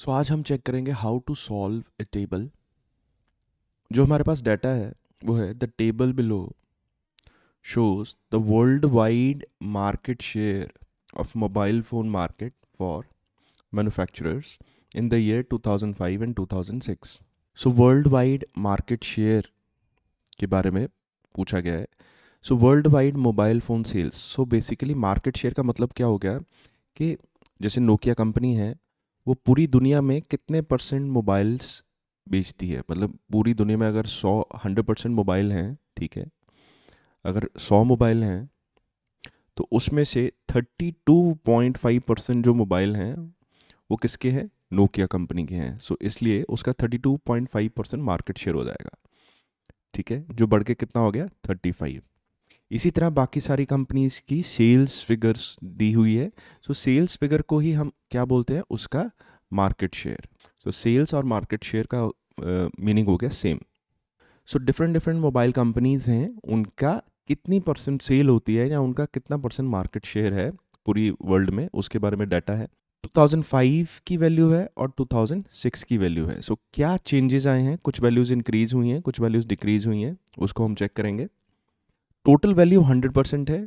सो आज हम चेक करेंगे how to solve a table जो हमारे पास डाटा है वो है the table below shows the world wide market share of mobile phone market for manufacturers in the year 2005 and two thousand six so world wide market share के बारे में पूछा गया है so world wide mobile phone sales so basically market share का मतलब क्या हो गया कि जैसे नोकिया कंपनी है वो पूरी दुनिया में कितने परसेंट मोबाइल्स बेचती है मतलब पूरी दुनिया में अगर सौ हंड्रेड परसेंट मोबाइल हैं ठीक है अगर सौ मोबाइल हैं तो उसमें से thirty two point five percent जो मोबाइल हैं वो किसके हैं नोकिया कंपनी के हैं सो so, इसलिए उसका thirty two point five percent market share हो जाएगा ठीक है जो बढ़ के कितना हो गया थर्टी फाइव इसी तरह बाकी सारी कंपनीज की सेल्स फिगर्स दी हुई है सो सेल्स फिगर को ही हम क्या बोलते हैं उसका मार्केट शेयर सो सेल्स और मार्केट शेयर का मीनिंग uh, हो गया same so different different mobile companies हैं उनका कितनी परसेंट सेल होती है या उनका कितना परसेंट मार्केट शेयर है पूरी वर्ल्ड में उसके बारे में डाटा है 2005 की वैल्यू है और 2006 की वैल्यू है सो so, क्या चेंजेस आए हैं कुछ वैल्यूज़ इंक्रीज हुई हैं कुछ वैल्यूज़ डिक्रीज हुई हैं उसको हम चेक करेंगे टोटल वैल्यू हंड्रेड परसेंट है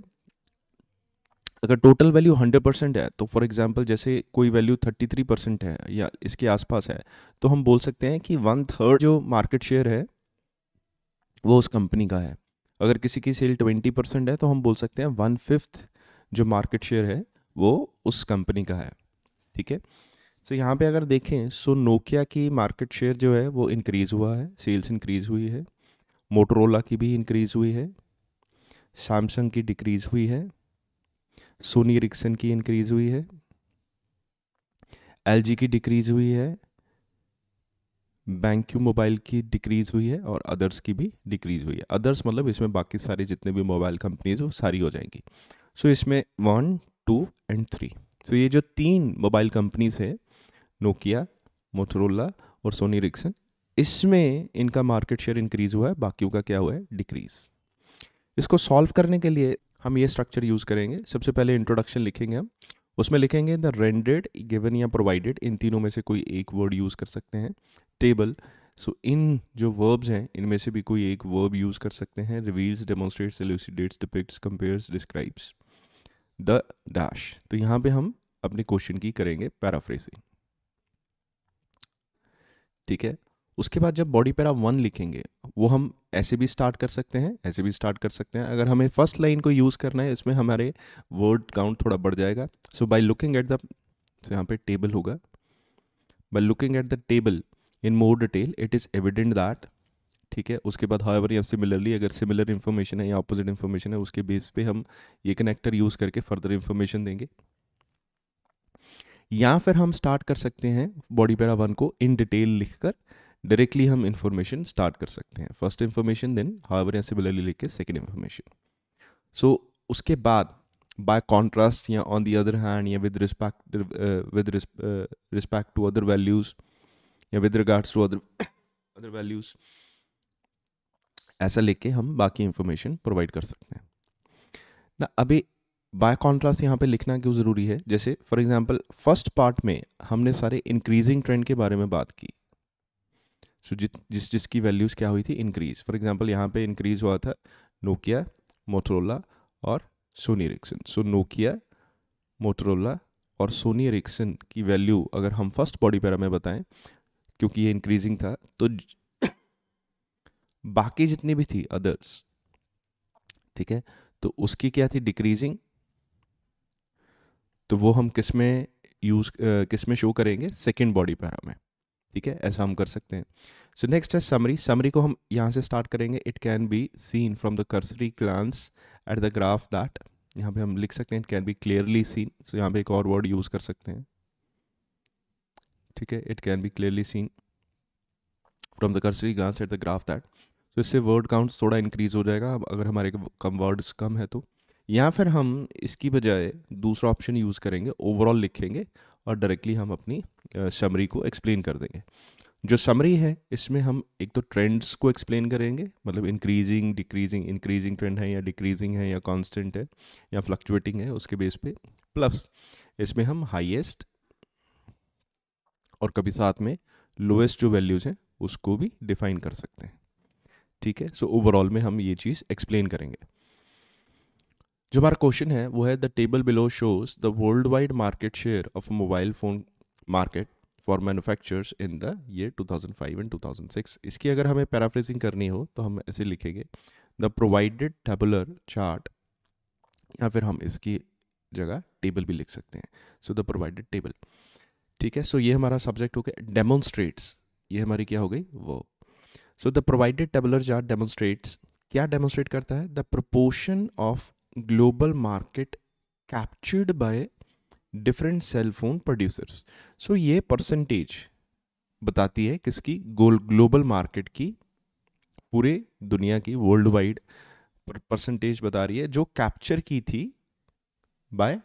अगर टोटल वैल्यू हंड्रेड परसेंट है तो फॉर एग्जांपल जैसे कोई वैल्यू थर्टी थ्री परसेंट है या इसके आसपास है तो हम बोल सकते हैं कि वन थर्ड जो मार्केट शेयर है वो उस कंपनी का है अगर किसी की सेल ट्वेंटी परसेंट है तो हम बोल सकते हैं वन फिफ्थ जो मार्केट शेयर है वो उस कंपनी का है ठीक है सो यहाँ पे अगर देखें सो नोकिया की मार्केट शेयर जो है वो इंक्रीज़ हुआ है सेल्स इंक्रीज़ हुई है मोटरोला की भी इंक्रीज़ हुई है सैमसंग की डिक्रीज़ हुई है सोनी रिक्सन की इंक्रीज़ हुई है एल की डिक्रीज़ हुई है बैंक्यू मोबाइल की डिक्रीज़ हुई है और अदर्स की भी डिक्रीज़ हुई है अदर्स मतलब इसमें बाकी सारे जितने भी मोबाइल कंपनीज वो सारी हो जाएंगी सो so, इसमें one two and three so ये जो तीन मोबाइल कंपनीज है नोकिया मोटरोला और सोनी रिक्सन इसमें इनका मार्केट शेयर इंक्रीज़ हुआ है बाकियों का क्या हुआ है डिक्रीज़ इसको सॉल्व करने के लिए हम ये स्ट्रक्चर यूज़ करेंगे सबसे पहले इंट्रोडक्शन लिखेंगे हम उसमें लिखेंगे द रेंडेड गिवन या प्रोवाइडेड इन तीनों में से कोई एक वर्ड यूज़ कर सकते हैं टेबल सो इन जो वर्ब्स हैं इनमें से भी कोई एक वर्ब यूज़ कर सकते हैं reveals demonstrates elucidates depicts compares describes the dash तो यहाँ पे हम अपने क्वेश्चन की करेंगे पैराफ्रेजिंग ठीक है उसके बाद जब बॉडी पैरा वन लिखेंगे वो हम ऐसे भी स्टार्ट कर सकते हैं ऐसे भी स्टार्ट कर सकते हैं अगर हमें फर्स्ट लाइन को यूज़ करना है इसमें हमारे वर्ड काउंट थोड़ा बढ़ जाएगा so by looking at the यहाँ पे टेबल होगा by looking at the table in more detail it is evident that ठीक है उसके बाद एवर या सिमिलरली अगर सिमिलर इन्फॉर्मेशन है या अपोजिट इन्फॉर्मेशन है उसके बेस पे हम ये कनेक्टर यूज़ करके फर्दर इन्फॉर्मेशन देंगे या फिर हम स्टार्ट कर सकते हैं बॉडी पैरा वन को इन डिटेल लिखकर डायरेक्टली हम इन्फॉर्मेशन स्टार्ट कर सकते हैं फर्स्ट इन्फॉर्मेशन देन हावर या सिमिलरली लेके सेकेंड इन्फॉर्मेशन सो उसके बाद बाय कॉन्ट्रास्ट या ऑन दी अदर हैंड या with respect with respect to other values या with regards to other other values ऐसा लेके हम बाकी इंफॉर्मेशन प्रोवाइड कर सकते हैं ना अभी बाय कॉन्ट्रास्ट यहाँ पे लिखना क्यों ज़रूरी है जैसे फॉर एग्जांपल फर्स्ट पार्ट में हमने सारे इंक्रीजिंग ट्रेंड के बारे में बात की सो जित जिस जिसकी वैल्यूज़ क्या हुई थी इंक्रीज़ फॉर एग्जांपल यहाँ पे इंक्रीज़ हुआ था नोकिया मोटरोला और Sony Ericsson so Nokia Motorola और सोनी रिक्सन की वैल्यू अगर हम फर्स्ट बॉडी पैरा में बताएं क्योंकि ये इंक्रीजिंग था तो बाकी जितनी भी थी अदर्स ठीक है तो उसकी क्या थी डिक्रीजिंग तो वो हम किस में यूज़ किस में शो करेंगे सेकेंड बॉडी पैरा में ठीक है ऐसा हम कर सकते हैं सो नेक्स्ट है समरी समरी को हम यहाँ से स्टार्ट करेंगे it can be seen from the cursory glance at the graph that यहाँ पे हम लिख सकते हैं it can be clearly seen so यहाँ पे एक और वर्ड यूज़ कर सकते हैं ठीक है it can be clearly seen from the cursory glance at the graph that so इससे वर्ड काउंट थोड़ा इंक्रीज हो जाएगा अगर हमारे कम वर्ड्स कम है तो या फिर हम इसकी बजाय दूसरा ऑप्शन यूज़ करेंगे ओवरऑल लिखेंगे और डायरेक्टली हम अपनी समरी को एक्सप्लेन कर देंगे जो समरी है इसमें हम एक तो ट्रेंड्स को एक्सप्लेन करेंगे मतलब इंक्रीजिंग डिक्रीजिंग इंक्रीजिंग ट्रेंड है या डिक्रीजिंग है या कांस्टेंट है या फ्लक्चुएटिंग है उसके बेस पे प्लस इसमें हम हाईएस्ट और कभी साथ में लोएस्ट जो वैल्यूज़ हैं उसको भी डिफाइन कर सकते हैं ठीक है सो so, ओवरऑल में हम ये चीज़ एक्सप्लेन करेंगे जो हमारा क्वेश्चन है वो है the table below shows the world wide market share of mobile phone market for manufacturers in the year 2005 and 2006 इसकी अगर हमें पैराफ्रेजिंग करनी हो तो हम ऐसे लिखेंगे द प्रोवाइडेड टेबुलर चार्ट या फिर हम इसकी जगह टेबल भी लिख सकते हैं सो द प्रोवाइडेड टेबल ठीक है सो so ये हमारा सब्जेक्ट हो गया डेमोन्स्ट्रेट्स ये हमारी क्या हो गई वो so the provided tabular chart demonstrates क्या डेमोन्स्ट्रेट करता है the proportion of global market captured by different cell phone producers so ये परसेंटेज बताती है किसकी ग्लोबल मार्केट की पूरे दुनिया की वर्ल्ड वाइड परसेंटेज बता रही है जो कैप्चर की थी by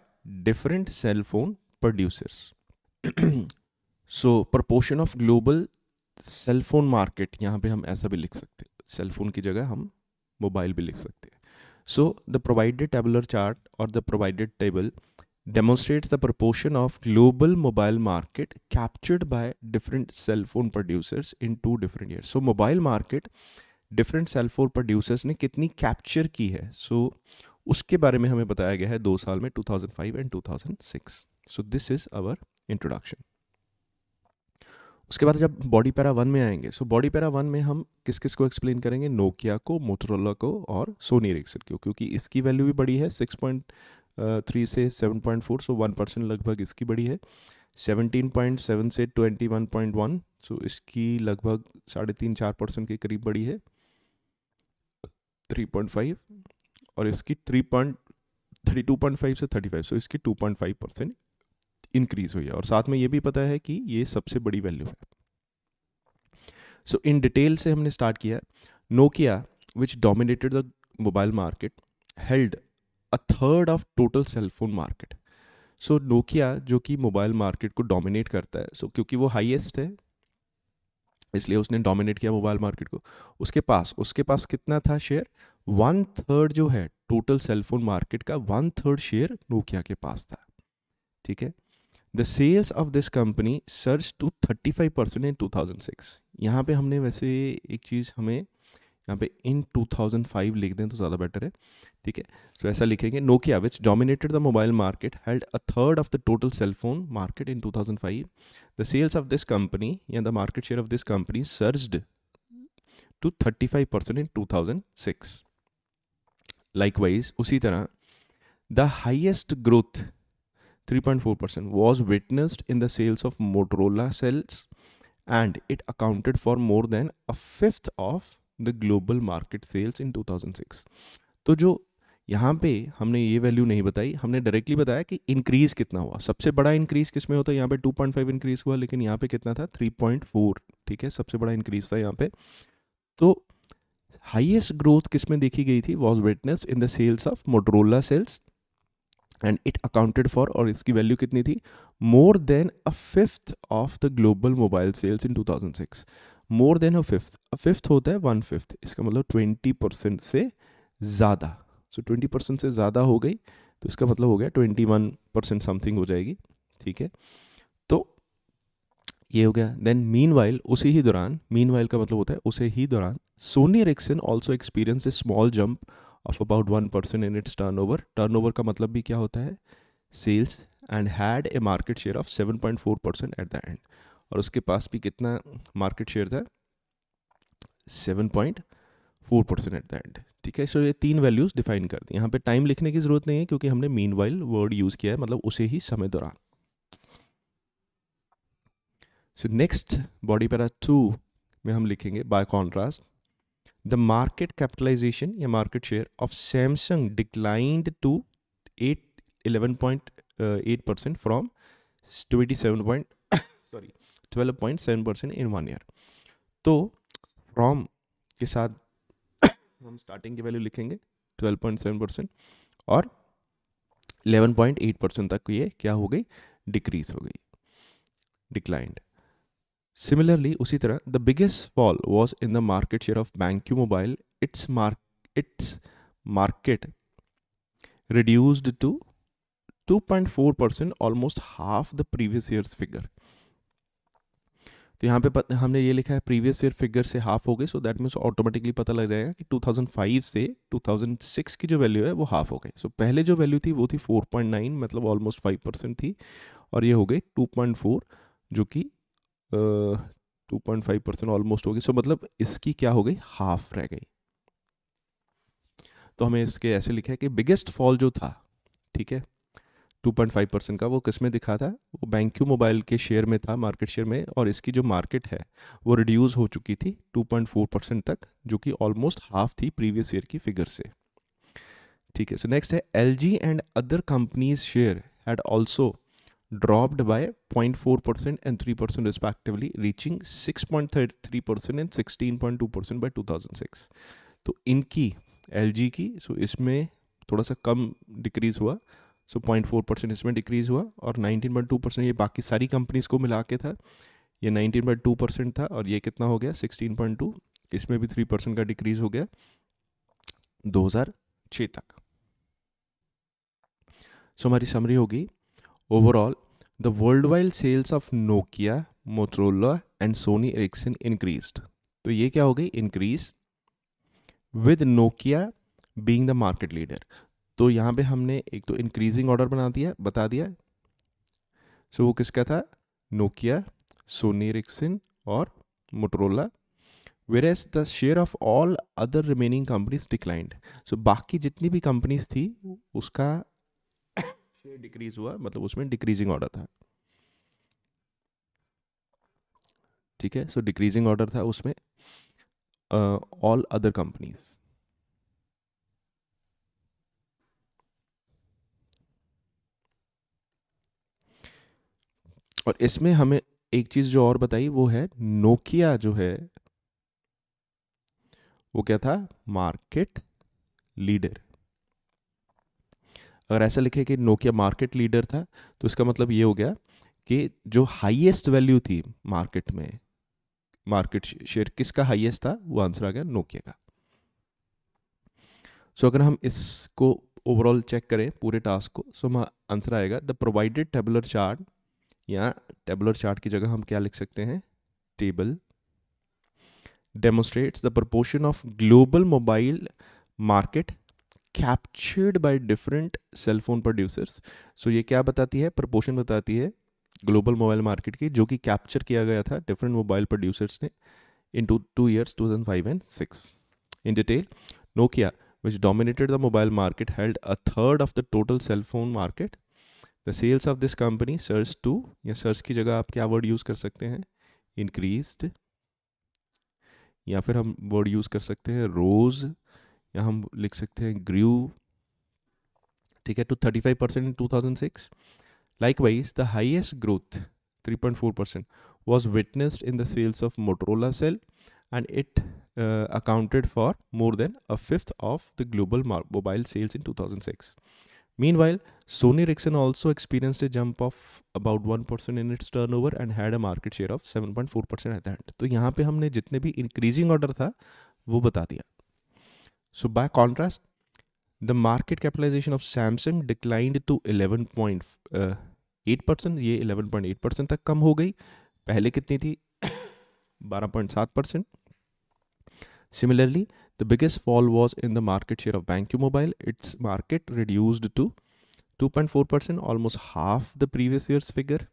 different cell phone producers so proportion of global cell phone market यहाँ पे हम ऐसा भी लिख सकते हैं सेल फोन की जगह हम मोबाइल भी लिख सकते हैं so the provided tabular chart और the provided table demonstrates the proportion of global mobile market captured by different cell phone producers in two different years so mobile market different cell phone producers ने कितनी capture की है so, उसके बारे में हमें बताया गया है दो साल में 2005 and 2006 so this is our introduction उसके बाद जब बॉडी पैरा वन में आएंगे सो बॉडी पैरा वन में हम किस किस को एक्सप्लेन करेंगे नोकिया को मोटरोला को और सोनी रिक्सन को क्योंकि इसकी वैल्यू भी बड़ी है सिक्स पॉइंट थ्री से seven point four so one percent लगभग इसकी बढ़ी है सेवनटीन पॉइंट सेवन से twenty one point one so इसकी लगभग साढ़े तीन चार परसेंट के करीब बढ़ी है थ्री पॉइंट फाइव और इसकी three point thirty two point five से थर्टी फाइव सो इसकी two point five percent increase हुई है और साथ में ये भी पता है कि ये सबसे बड़ी वैल्यू है सो इन डिटेल से हमने स्टार्ट किया Nokia which dominated the mobile market held a third of total cellphone market so Nokia जो कि मोबाइल मार्केट को डोमिनेट करता है सो so, क्योंकि वो हाईएस्ट है इसलिए उसने डोमिनेट किया मोबाइल मार्केट को उसके पास उसके पास कितना था शेयर वन थर्ड जो है टोटल सेलफोन मार्केट का वन थर्ड शेयर नोकिया के पास था ठीक है the sales of this company search to thirty five percent in two thousand six यहाँ पर हमने वैसे एक चीज़ हमें यहाँ पे इन 2005 लिख दें तो ज़्यादा बेटर है ठीक है सो ऐसा लिखेंगे Nokia which dominated the mobile market held a third of the total cellphone market in 2005 the sales of this company या the market share of this company surged to 35 percent in 2006 likewise उसी तरह the highest growth 3.4 percent was witnessed in the sales of Motorola sales and it accounted for more than a fifth of the global market sales in 2006 तो जो यहाँ पे हमने ये value नहीं बताई हमने डायरेक्टली बताया कि इंक्रीज़ कितना हुआ सबसे बड़ा इंक्रीज़ किस में होता है यहाँ पे 2.5 इंक्रीज़ हुआ लेकिन यहाँ पे कितना था 3.4 ठीक है सबसे बड़ा इंक्रीज़ था यहाँ पे तो हाईएस्ट ग्रोथ किस में देखी गई थी was witness in the sales of Motorola sales and it accounted for और इसकी वैल्यू कितनी थी more than a fifth of the global mobile sales in two more than a fifth a fifth होता है वन फिफ्थ इसका मतलब twenty percent से ज़्यादा सो ट्वेंटी परसेंट से ज़्यादा हो गई तो इसका मतलब हो गया ट्वेंटी वन परसेंट समथिंग हो जाएगी ठीक है तो ये हो गया देन मीन वाइल उसी ही दौरान मीन वाइल का मतलब होता है उसे ही दौरान Sony Ericsson also experience a small jump of about one percent in its turnover turnover का मतलब भी क्या होता है sales and had a market share of seven point four percent at the end और उसके पास भी कितना मार्केट शेयर था seven point four percent at the end ठीक है सो ये तीन वैल्यूज़ डिफाइन कर दी यहाँ पे टाइम लिखने की ज़रूरत नहीं है क्योंकि हमने मीन वाइल वर्ड यूज़ किया है मतलब उसे ही समय दौरान so next body para two में हम लिखेंगे by contrast the market capitalization या market share of Samsung declined to eight eleven point eight percent from twenty seven point sorry twelve point seven percent in one year तो from के साथ हम starting की value लिखेंगे twelve point seven percent और eleven point eight percent तक ये क्या हो गई डिक्रीज हो गई डिक्लाइंड सिमिलरली उसी तरह the biggest fall was in the market share of BenQ mobile its mark its market to two point four percent almost half the previous year figure तो यहाँ पे हमने ये लिखा है प्रीवियस ईयर फिगर से हाफ हो गई सो दैट मीन्स ऑटोमेटिकली पता लग जाएगा कि 2005 से 2006 की जो वैल्यू है वो हाफ हो गई सो so, पहले जो वैल्यू थी वो थी 4.9 मतलब ऑलमोस्ट 5 परसेंट थी और ये हो गई 2.4 जो कि two point five percent almost हो गई सो so, मतलब इसकी क्या हो गई हाफ रह गई तो हमें इसके ऐसे लिखा है कि बिगेस्ट फॉल जो था ठीक है 2.5 परसेंट का वो किस में दिखा था वो बैंक्यू मोबाइल के शेयर में था मार्केट शेयर में और इसकी जो मार्केट है वो रिड्यूस हो चुकी थी 2.4 परसेंट तक जो कि ऑलमोस्ट हाफ थी प्रीवियस ईयर की फिगर से ठीक है सो नेक्स्ट है L and other companies share had also point three 0.4% and 3% point two 6.33% by 16.2% thousand six तो इनकी एल की सो so इसमें थोड़ा सा कम डिक्रीज हुआ सो पॉइंट फोर परसेंट इसमें डिक्रीज़ हुआ और नाइनटीन पॉइंट टू परसेंट ये बाकी सारी कंपनीज़ को मिला के था ये नाइनटीन पॉइंट टू परसेंट था और ये कितना हो गया सिक्सटीन पॉइंट टू इसमें भी थ्री परसेंट का डिक्रीज़ हो गया दो हज़ार छः तक सो हमारी समरी होगी overall the world worldwide sales of Nokia Motorola and Sony Ericsson increased तो ये क्या हो गई increase with Nokia being the market leader तो यहाँ पे हमने एक तो इंक्रीजिंग ऑर्डर बना दिया बता दिया सो so, वो किसका था नोकिया सोनी रिक्सिन और Motorola whereas the share of all other remaining companies declined so बाकी जितनी भी कंपनीज थी उसका शेयर डिक्रीज हुआ मतलब उसमें डिक्रीजिंग ऑर्डर था ठीक है सो डिक्रीजिंग ऑर्डर था उसमें ऑल अदर कंपनीज़ और इसमें हमें एक चीज जो और बताई वो है नोकिया जो है वो क्या था मार्केट लीडर अगर ऐसा लिखे कि नोकिया मार्केट लीडर था तो इसका मतलब ये हो गया कि जो हाईएस्ट वैल्यू थी मार्केट में मार्केट शेयर किसका हाईएस्ट था वो आंसर आ गया नोकिया का सो so, अगर हम इसको ओवरऑल चेक करें पूरे टास्क को सो so, आंसर आएगा द प्रोवाइडेड टेबुलर चार्ट या टेबलर चार्ट की जगह हम क्या लिख सकते हैं table demonstrates the proportion of global mobile market captured by different cellphone producers so ये क्या बताती है प्रपोर्शन बताती है ग्लोबल मोबाइल मार्केट की जो कि कैप्चर किया गया था डिफरेंट मोबाइल प्रोड्यूसर्स ने in two two years five and six in detail Nokia which dominated the mobile market held a third of the total cell phone market the sales of this company search to या surge की जगह आप क्या word use कर सकते हैं increased या फिर हम वर्ड यूज़ कर सकते हैं रोज़ या हम लिख सकते हैं ग्रू ठीक है to thirty five percent in two thousand six likewise the highest growth three point four percent was witnessed in the sales of Motorola sale and it accounted for more than a fifth of the global mobile sales in two thousand six Meanwhile, Sony Ericsson also experienced a jump of about 1% in its turnover and had a market share of 7.4% at the end. तो यहाँ पे हमने जितने भी increasing order था वो बता दिया So by contrast, the market capitalization of Samsung declined to 11.8 percent ये 11.8 परसेंट तक कम हो गई पहले कितनी थी 12.7 percent similarly The biggest fall was in the market share of BenQ Mobile. Its market reduced to 2.4%, almost half the previous year's figure.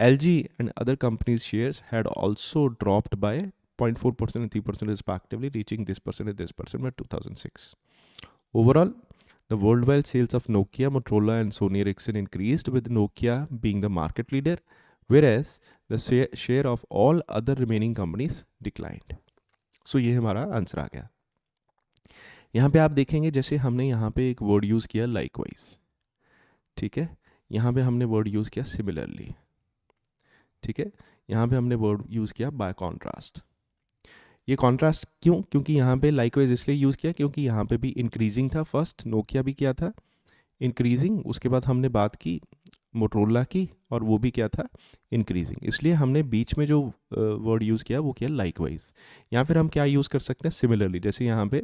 LG and other companies' shares had also dropped by 0.4% and 3% respectively, reaching this percent and this percent by 2006. Overall, the worldwide sales of Nokia, Motorola, and Sony Ericsson increased, with Nokia being the market leader, whereas the share of all other remaining companies declined. so, ये हमारा answer आ गया यहाँ पे आप देखेंगे जैसे हमने यहाँ पे एक वर्ड यूज़ किया लाइक ठीक है यहाँ पे हमने वर्ड यूज़ किया सिमिलरली ठीक है यहाँ पे हमने वर्ड यूज़ किया बाय कॉन्ट्रास्ट ये कॉन्ट्रास्ट क्यों क्योंकि यहाँ पे लाइकवाइज इसलिए यूज़ किया क्योंकि यहाँ पे भी इंक्रीजिंग था फर्स्ट नोकिया भी किया था इंक्रीजिंग उसके बाद हमने बात की मोटरोला की और वो भी क्या था इंक्रीजिंग इसलिए हमने बीच में जो वर्ड यूज़ किया वो किया लाइक वाइज या फिर हम क्या यूज़ कर सकते हैं सिमिलरली जैसे यहाँ पे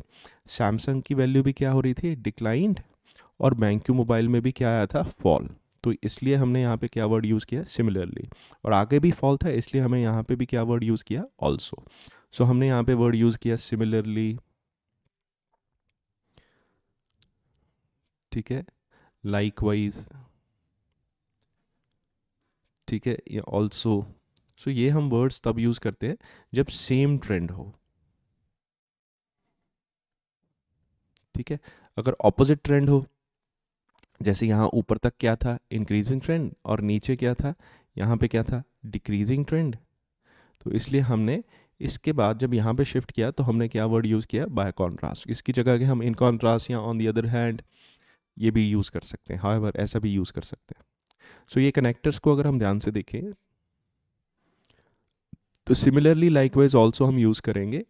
सैमसंग की वैल्यू भी क्या हो रही थी डिक्लाइंड और बैंक्यू मोबाइल में भी क्या आया था फॉल तो इसलिए हमने यहाँ पे क्या वर्ड यूज़ किया सिमिलरली और आगे भी फॉल था इसलिए हमें यहाँ पे भी क्या वर्ड यूज़ किया ऑल्सो सो so, हमने यहाँ पे वर्ड यूज़ किया सिमिलरली ठीक है लाइक वाइज ठीक है ये ऑल्सो सो ये हम वर्ड्स तब यूज़ करते हैं जब सेम ट्रेंड हो ठीक है अगर ऑपोजिट ट्रेंड हो जैसे यहाँ ऊपर तक क्या था इंक्रीजिंग ट्रेंड और नीचे क्या था यहाँ पे क्या था डिक्रीजिंग ट्रेंड तो इसलिए हमने इसके बाद जब यहाँ पे शिफ्ट किया तो हमने क्या वर्ड यूज़ किया बाय कॉन्ट्रास्ट इसकी जगह के हम इन कॉन्ट्रास्ट या ऑन दी अदर हैंड ये भी यूज़ कर सकते हैं हाई ऐसा भी यूज़ कर सकते हैं सो so, ये कनेक्टर्स को अगर हम ध्यान से देखें तो सिमिलरली लाइकवाइज ऑल्सो हम यूज़ करेंगे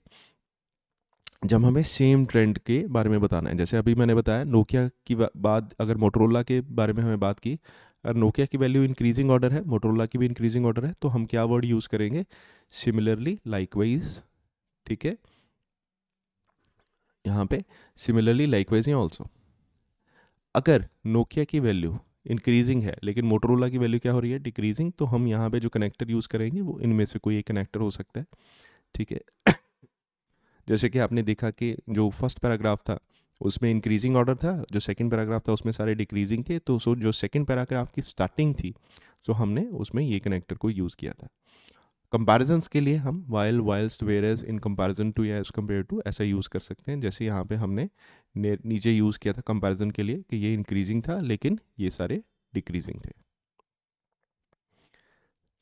जब हमें सेम ट्रेंड के बारे में बताना है जैसे अभी मैंने बताया नोकिया की बात अगर मोटरोला के बारे में हमें बात की अगर नोकिया की वैल्यू इंक्रीजिंग ऑर्डर है मोटरोला की भी इंक्रीजिंग ऑर्डर है तो हम क्या वर्ड यूज़ करेंगे सिमिलरली लाइकवाइज ठीक है यहाँ पे सिमिलरली लाइकवाइज या ऑल्सो अगर नोकिया की वैल्यू इंक्रीजिंग है लेकिन मोटरोला की वैल्यू क्या हो रही है डिक्रीजिंग तो हम यहाँ पे जो कनेक्टर यूज़ करेंगे वो इनमें से कोई एक कनेक्टर हो सकता है ठीक है जैसे कि आपने देखा कि जो फर्स्ट पैराग्राफ था उसमें इंक्रीजिंग ऑर्डर था जो सेकंड पैराग्राफ था उसमें सारे डिक्रीजिंग थे तो सो जो सेकंड पैराग्राफ की स्टार्टिंग थी सो हमने उसमें ये कनेक्टर को यूज़ किया था कंपेरिजन के लिए हम while whilst whereas in comparison to या एज कम्पेयर टू ऐसा यूज़ कर सकते हैं जैसे यहाँ पे हमने नीचे यूज़ किया था कंपेरिजन के लिए कि ये इंक्रीजिंग था लेकिन ये सारे डिक्रीजिंग थे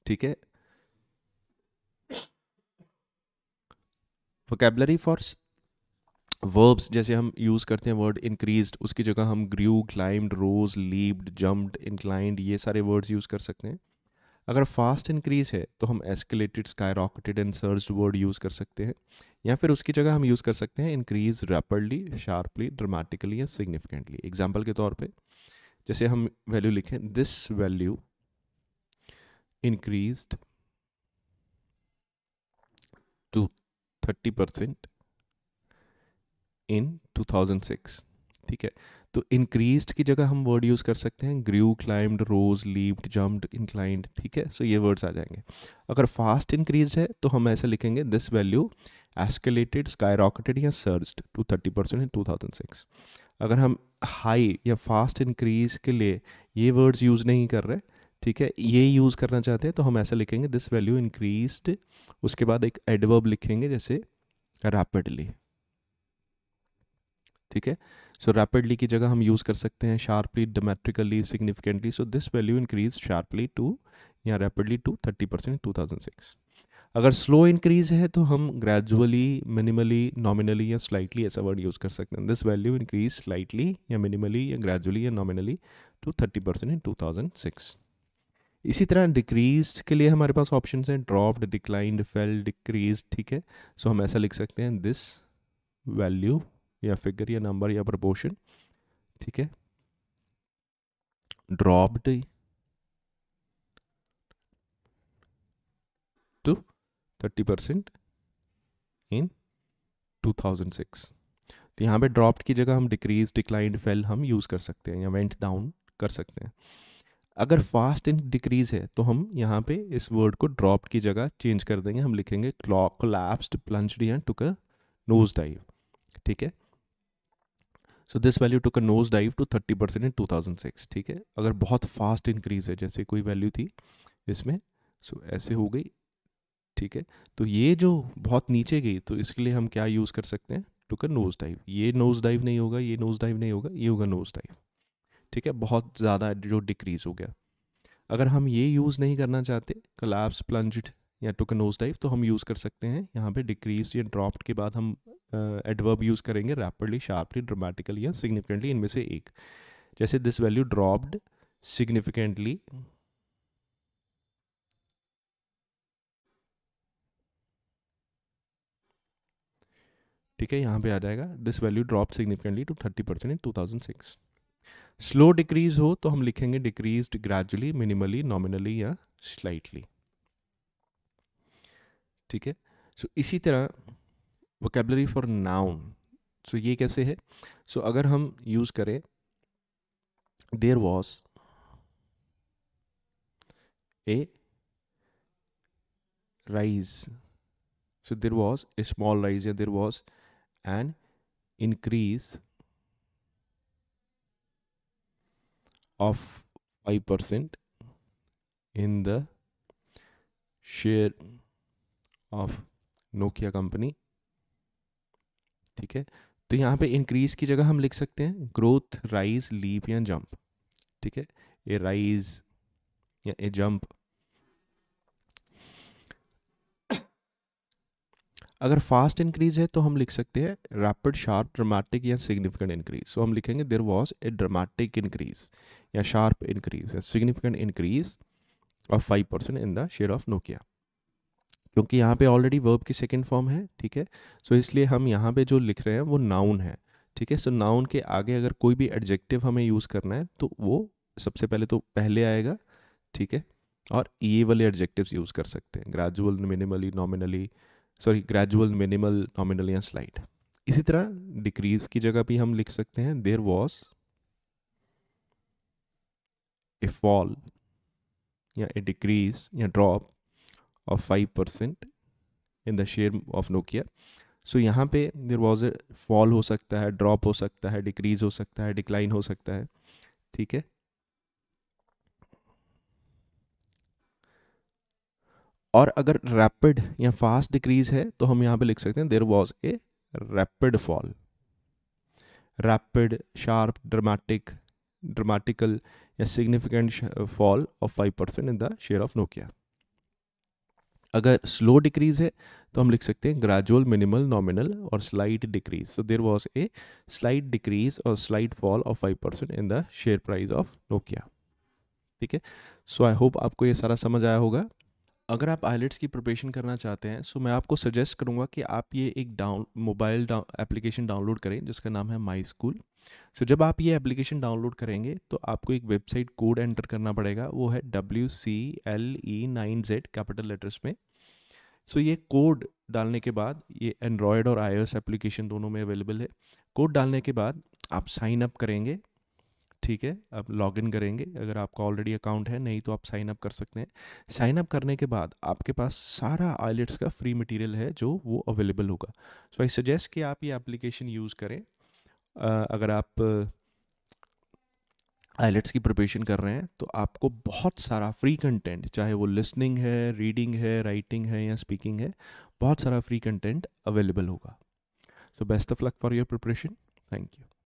ठीक है वोकेबलरी फॉर वर्ब्स जैसे हम यूज़ करते हैं वर्ड इंक्रीज्ड उसकी जगह हम grew climbed rose leaped jumped inclined ये सारे वर्ड्स यूज़ कर सकते हैं अगर फास्ट इंक्रीज है तो हम escalated skyrocketed and surge word use कर सकते हैं या फिर उसकी जगह हम यूज़ कर सकते हैं इंक्रीज रैपिडली शार्पली ड्रामेटिकली या सिग्निफिकेंटली एग्जाम्पल के तौर पर जैसे हम वैल्यू लिखें this value increase to thirty percent in two thousand six ठीक है तो इंक्रीज की जगह हम वर्ड यूज़ कर सकते हैं grew climbed rose leaped jumped inclined ठीक है सो so ये वर्ड्स आ जाएंगे अगर फास्ट इंक्रीज है तो हम ऐसे लिखेंगे this value escalated skyrocketed या surged to thirty percent in two thousand six अगर हम हाई या फास्ट इंक्रीज के लिए ये वर्ड्स यूज़ नहीं कर रहे ठीक है ये यूज़ करना चाहते हैं तो हम ऐसा लिखेंगे दिस वैल्यू इंक्रीज उसके बाद एक एडवर्ब लिखेंगे जैसे रैपिडली ठीक है सो रैपिडली की जगह हम यूज़ कर सकते हैं sharply dramatically significantly so this value increase sharply to या rapidly to thirty percent two thousand six अगर स्लो इंक्रीज है तो हम ग्रेजुअली मिनिमली नॉमिनली या स्लाइटली ऐसा वर्ड यूज़ कर सकते हैं दिस वैल्यू इंक्रीज स्लाइटली या मिनिमली या ग्रेजुअली या nominally to thirty percent in two thousand six इसी तरह डिक्रीज के लिए हमारे पास ऑप्शन हैं ड्रॉप्ड डिक्लाइंड फेल डिक्रीज ठीक है सो so, हम ऐसा लिख सकते हैं दिस वैल्यू या फिगर या नंबर या प्रपोर्शन ठीक है dropped to thirty percent in two thousand six तो यहाँ पे ड्रॉप्ड की जगह हम डिक्रीज डिक्लाइंड फेल हम यूज़ कर सकते हैं या वेंट डाउन कर सकते हैं अगर फास्ट इन डिक्रीज है तो हम यहाँ पे इस वर्ड को ड्रॉप की जगह चेंज कर देंगे हम लिखेंगे clock collapsed plunged and took a nose dive ठीक है सो दिस वैल्यू टू का nose dive to thirty percent in two thousand six ठीक है अगर बहुत फास्ट इंक्रीज है जैसे कोई वैल्यू थी इसमें सो so, ऐसे हो गई ठीक है तो ये जो बहुत नीचे गई तो इसके लिए हम क्या यूज़ कर सकते हैं टू का नोज डाइव ये नोज डाइव नहीं होगा ये नोज डाइव नहीं होगा ये होगा नोज डाइव ठीक है बहुत ज़्यादा जो डिक्रीज़ हो गया अगर हम ये यूज़ नहीं करना चाहते कलाप्स प्लंज या नोज डाइव तो हम यूज़ कर सकते हैं यहाँ पे डिक्रीज या ड्रॉप्ड के बाद हम एडवर्ब यूज़ करेंगे रैपिडली शार्पली ड्रामेटिकली या सिग्निफिकेंटली इनमें से एक जैसे दिस वैल्यू ड्रॉप्ड सिग्निफिकेंटली ठीक है यहां पे आ जाएगा this value drop significantly to thirty percent in two thousand six slow decrease हो तो हम लिखेंगे डिक्रीज ग्रेजुअली मिनिमली नॉमिनली या स्लाइटली ठीक है सो इसी तरह वोकेबलरी फॉर नाउन सो ये कैसे है सो so, अगर हम यूज़ करें there was a rise so there was a small rise या there was an increase of five percent in the share of Nokia company ठीक है तो यहाँ पे इंक्रीज की जगह हम लिख सकते हैं ग्रोथ राइज लीप या जंप ठीक है ए राइज या ए जंप अगर फास्ट इंक्रीज है तो हम लिख सकते हैं रैपिड शार्प ड्रामेटिक या सिग्निफिकेंट इंक्रीज सो हम लिखेंगे there was a dramatic increase या शार्प इंक्रीज या significant increase of five percent in the share of Nokia क्योंकि यहाँ पे ऑलरेडी वर्ब की सेकेंड फॉर्म है ठीक है सो so, इसलिए हम यहाँ पे जो लिख रहे हैं वो नाउन है ठीक है सो नाउन के आगे अगर कोई भी एडजेक्टिव हमें यूज़ करना है तो वो सबसे पहले तो पहले आएगा ठीक है और ये वाले एडजेक्टिव्स यूज़ कर सकते हैं gradual minimally nominally sorry gradual minimal nominal या स्लाइड इसी तरह डिक्रीज की जगह भी हम लिख सकते हैं देर वॉज ए फॉल या ए डिक्रीज या drop of 5% in the share of Nokia. So so, यहाँ पे देर वॉज ए फॉल हो सकता है ड्रॉप हो सकता है डिक्रीज हो सकता है डिक्लाइन हो सकता है ठीक है और अगर रैपिड या फास्ट डिक्रीज है तो हम यहाँ पे लिख सकते हैं there was a rapid fall rapid sharp dramatic dramatical या significant fall of five percent in the share of Nokia अगर स्लो डिक्रीज है तो हम लिख सकते हैं ग्रेजुअल मिनिमल नॉमिनल और slight decrease so there was a slight decrease और slight fall of five percent in the share price of Nokia ठीक है सो आई होप आपको ये सारा समझ आया होगा अगर आप आइलेट्स की प्रिपरेशन करना चाहते हैं सो मैं आपको सजेस्ट करूँगा कि आप ये एक डाउन मोबाइल एप्लीकेशन डाउनलोड करें जिसका नाम है माई स्कूल सो जब आप ये एप्लीकेशन डाउनलोड करेंगे तो आपको एक वेबसाइट कोड एंटर करना पड़ेगा वो है W C L E nine Z capital letters में सो so, ये कोड डालने के बाद ये एंड्रॉयड और आई एप्लीकेशन दोनों में अवेलेबल है कोड डालने के बाद आप साइन अप करेंगे ठीक है आप लॉग इन करेंगे अगर आपका ऑलरेडी अकाउंट है नहीं तो आप साइन अप कर सकते हैं साइन अप करने के बाद आपके पास सारा आईलेट्स का फ्री मटेरियल है जो वो अवेलेबल होगा सो आई सजेस्ट कि आप ये एप्लीकेशन यूज़ करें आ, अगर आप आईलेट्स की प्रिपरेशन कर रहे हैं तो आपको बहुत सारा फ्री कंटेंट चाहे वो लिसनिंग है रीडिंग है राइटिंग है या स्पीकिंग है बहुत सारा फ्री कंटेंट अवेलेबल होगा so best of luck for your preparation thank you